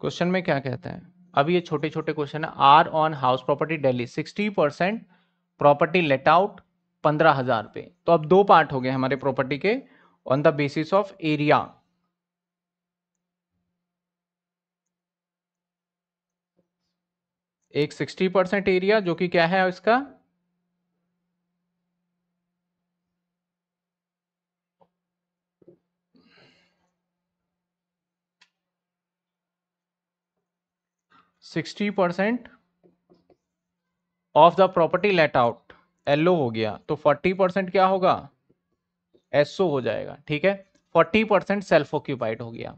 question में क्या कहते हैं अब ये छोटे छोटे क्वेश्चन है are on house property daily sixty percent property let out पंद्रह हजार पे तो अब दो पार्ट हो गए हमारे प्रॉपर्टी के on the basis of area एक सिक्सटी परसेंट एरिया जो कि क्या है इसका sixty percent of the property let out LO हो गया तो फोर्टी परसेंट क्या होगा एसओ हो जाएगा ठीक है फोर्टी परसेंट सेल्फ ऑक्यूपाइड हो गया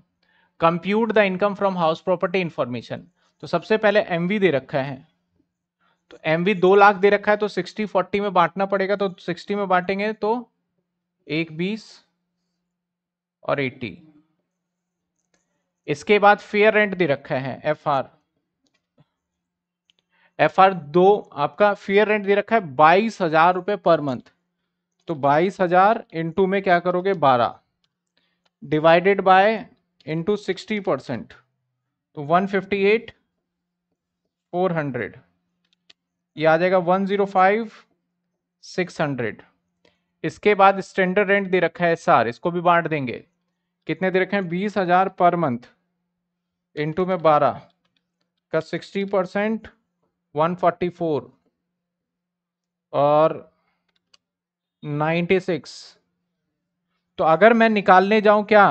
compute the income from house property information तो सबसे पहले एम दे रखा है तो एम वी दो लाख दे रखा है तो सिक्सटी फोर्टी में बांटना पड़ेगा तो सिक्सटी में बांटेंगे तो एक बीस और एट्टी इसके बाद फेयर रेंट दे रखा है एफ आर एफ आर दो आपका फेयर रेंट दे रखा है बाईस हजार रुपए पर मंथ तो बाईस हजार इंटू में क्या करोगे बारह divided by into sixty percent तो one fifty eight four hundred ये आ जाएगा one zero five six hundred इसके बाद स्टैंडर्ड रेंट दे रखा है एस आर इसको भी बांट देंगे कितने दे रखे हैं बीस हजार पर मंथ इंटू में बारह का सिक्सटी परसेंट 144 और 96 तो अगर मैं निकालने जाऊं क्या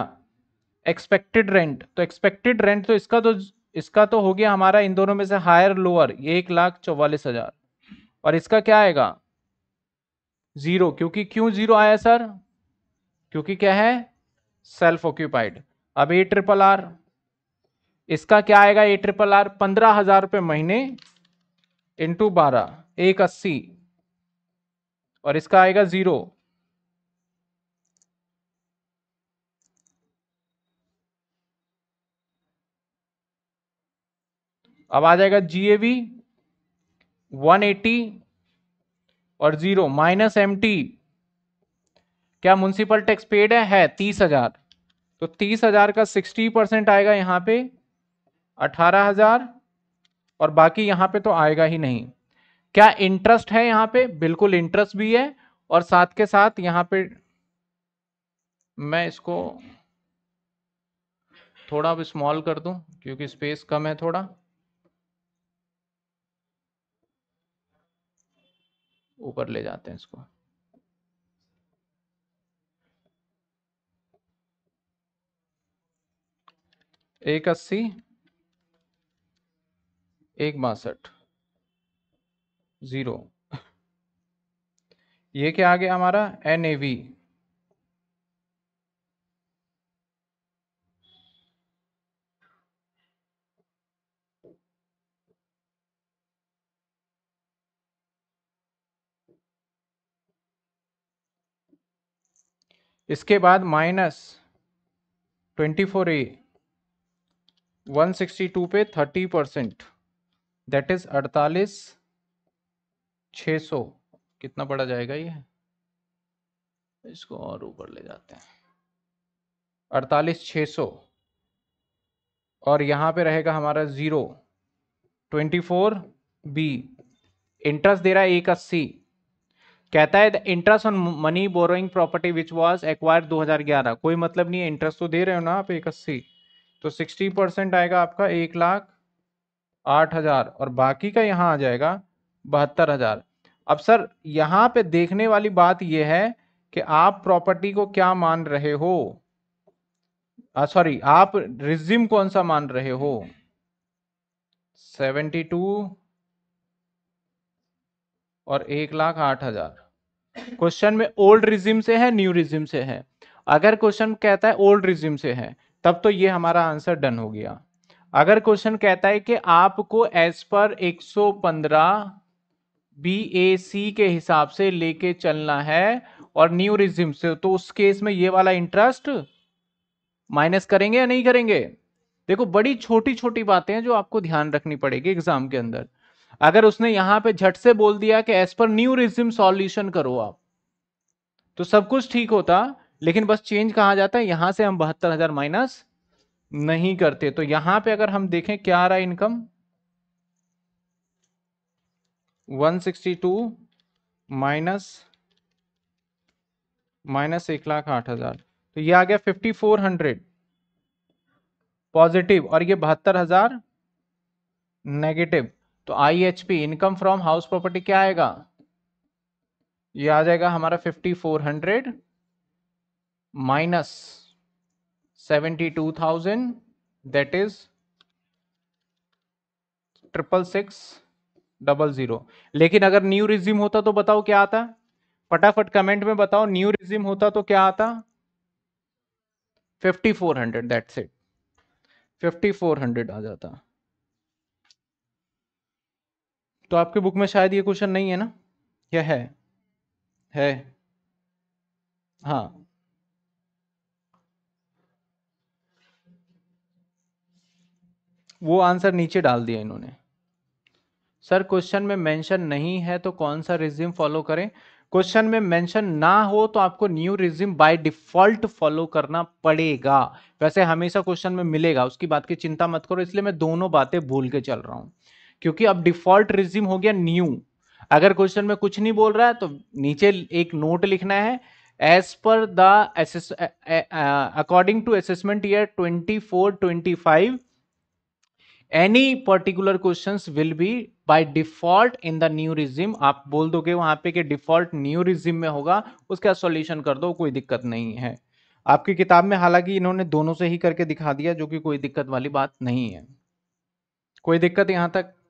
एक्सपेक्टेड रेंट तो एक्सपेक्टेड रेंट तो इसका तो इसका तो हो गया हमारा इन दोनों में से हायर लोअर एक लाख चौवालीस हजार और इसका क्या आएगा जीरो क्योंकि क्यों जीरो आया सर क्योंकि क्या है सेल्फ ऑक्यूपाइड अब ए ट्रिपल आर इसका क्या आएगा ए ट्रिपल आर पंद्रह हजार रुपये महीने इंटू बारह एक अस्सी और इसका आएगा जीरो अब आ जाएगा जीएवी एटी और जीरो माइनस एम टी क्या म्यूनसिपल टैक्स पेड है है तीस हजार तो तीस हजार का सिक्सटी परसेंट आएगा यहां पे अठारह हजार और बाकी यहाँ पे तो आएगा ही नहीं क्या इंटरेस्ट है यहाँ पे बिल्कुल इंटरेस्ट भी है और साथ के साथ यहाँ पे मैं इसको थोड़ा अब स्मॉल कर दूं क्योंकि स्पेस कम है थोड़ा ऊपर ले जाते हैं इसको एक अस्सी एक बासठ ज़ीरो ये क्या आ गया हमारा एन ए वी इसके बाद minus twenty four A one sixty two पे थर्टी परसेंट दैट इज अड़तालीस छ सौ कितना पड़ा जाएगा ये इसको और ऊपर ले जाते हैं अड़तालीस छ सौ और यहाँ पे रहेगा हमारा zero twenty four B interest दे रहा है एक अस्सी कहता है the interest on money borrowing property which was acquire 2011 कोई मतलब नहीं है इंटरेस्ट तो दे रहे हो ना आप एक अस्सी तो सिक्सटी परसेंट आएगा आपका एक लाख आठ हजार और बाकी का यहाँ आ जाएगा बहत्तर हजार अब सर यहाँ पे देखने वाली बात यह है कि आप प्रॉपर्टी को क्या मान रहे हो सॉरी आप रिज्यूम कौन सा मान रहे हो सेवेंटी टू और एक लाख आठ हजार क्वेश्चन में ओल्ड रिज्यूम से है न्यू रिज्यूम से है अगर क्वेश्चन कहता है ओल्ड रिज्यूम से है तब तो ये हमारा आंसर डन हो गया अगर क्वेश्चन कहता है कि आपको एज पर 115 सी के हिसाब से लेके चलना है और न्यू रिजिम से तो उस केस में ये वाला इंटरेस्ट माइनस करेंगे या नहीं करेंगे देखो बड़ी छोटी छोटी बातें हैं जो आपको ध्यान रखनी पड़ेगी एग्जाम के अंदर अगर उसने यहां पे झट से बोल दिया कि as per new regime solution करो आप तो सब कुछ ठीक होता लेकिन बस चेंज कहा जाता है यहां से हम बहत्तर हजार माइनस नहीं करते तो यहां पे अगर हम देखें क्या आ रहा है इनकम 162 माइनस माइनस एक लाख आठ हजार तो ये आ गया 5400 पॉजिटिव और ये बहत्तर हजार नेगेटिव तो IHP income from house property क्या आएगा ये आ जाएगा हमारा 5400 माइनस 72,000 that is triple six double zero लेकिन अगर न्यू रिज्यूम होता तो बताओ क्या आता फटाफट कमेंट में बताओ न्यू रिज्यूम होता तो क्या आता 5400 दैट्स इट 5400 आ जाता तो आपके बुक में शायद ये क्वेश्चन नहीं है ना यह है है हाँ वो आंसर नीचे डाल दिया इन्होंने सर क्वेश्चन में मेंशन नहीं है तो कौन सा रिज्यूम फॉलो करें क्वेश्चन में मेंशन ना हो तो आपको new regime by default follow करना पड़ेगा वैसे हमेशा क्वेश्चन में मिलेगा उसकी बात की चिंता मत करो इसलिए मैं दोनों बातें भूल के चल रहा हूं क्योंकि अब डिफॉल्ट रिज्यूम हो गया न्यू अगर क्वेश्चन में कुछ नहीं बोल रहा है तो नीचे एक नोट लिखना है as per the according to assessment year twenty four twenty five any particular question will be by default in the new regime आप बोल दोगे वहां पे कि डिफॉल्ट न्यू रिज्यूम में होगा उसका सॉल्यूशन कर दो कोई दिक्कत नहीं है आपकी किताब में हालांकि इन्होंने दोनों से ही करके दिखा दिया जो कि कोई दिक्कत वाली बात नहीं है कोई दिक्कत यहां तक